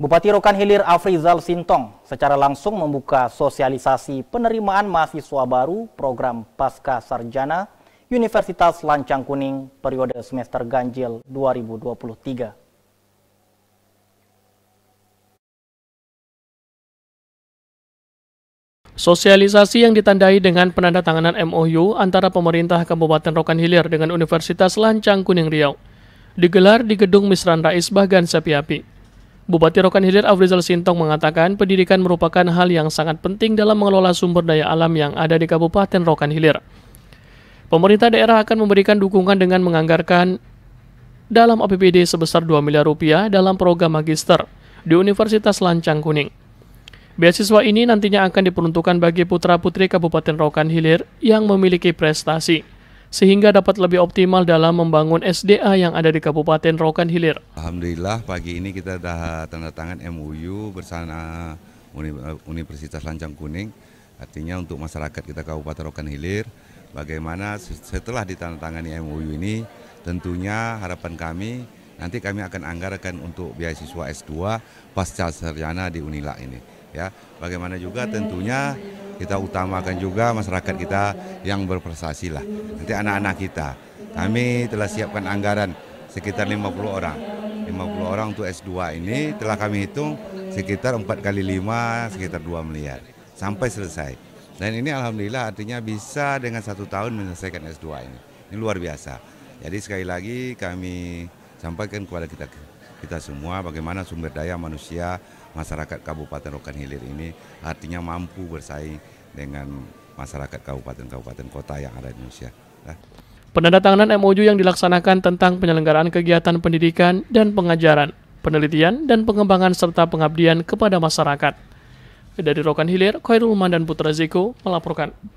Bupati Rokan Hilir Afrizal Sintong secara langsung membuka sosialisasi penerimaan mahasiswa baru program Pasca Sarjana Universitas Lancang Kuning periode semester ganjil 2023. Sosialisasi yang ditandai dengan penandatanganan MOU antara pemerintah Kabupaten Rokan Hilir dengan Universitas Lancang Kuning Riau digelar di Gedung Misran Rais Bagan Api. Bupati Rokan Hilir Afrizal Sintong mengatakan pendidikan merupakan hal yang sangat penting dalam mengelola sumber daya alam yang ada di Kabupaten Rokan Hilir. Pemerintah daerah akan memberikan dukungan dengan menganggarkan dalam APBD sebesar 2 miliar rupiah dalam program magister di Universitas Lancang Kuning. Beasiswa ini nantinya akan diperuntukkan bagi putra-putri Kabupaten Rokan Hilir yang memiliki prestasi sehingga dapat lebih optimal dalam membangun SDA yang ada di Kabupaten Rokan Hilir. Alhamdulillah pagi ini kita sudah tanda tangan MOU bersama Universitas Lancang Kuning artinya untuk masyarakat kita Kabupaten Rokan Hilir bagaimana setelah ditandatangani MOU ini tentunya harapan kami nanti kami akan anggarkan untuk beasiswa S2 pasca sarjana di Unila ini ya bagaimana juga tentunya kita utamakan juga masyarakat kita yang berprestasi lah. Nanti anak-anak kita. Kami telah siapkan anggaran sekitar 50 orang. 50 orang untuk S2 ini telah kami hitung sekitar 4 kali 5 sekitar 2 miliar sampai selesai. Dan ini alhamdulillah artinya bisa dengan satu tahun menyelesaikan S2 ini. Ini luar biasa. Jadi sekali lagi kami sampaikan kepada kita kita semua bagaimana sumber daya manusia masyarakat Kabupaten Rokan Hilir ini artinya mampu bersaing dengan masyarakat kabupaten-kabupaten kota yang ada di Indonesia. Nah. Penandatanganan MOU yang dilaksanakan tentang penyelenggaraan kegiatan pendidikan dan pengajaran, penelitian dan pengembangan serta pengabdian kepada masyarakat. Dari Rokan Hilir, Khairul Mandan Putra Ziko melaporkan.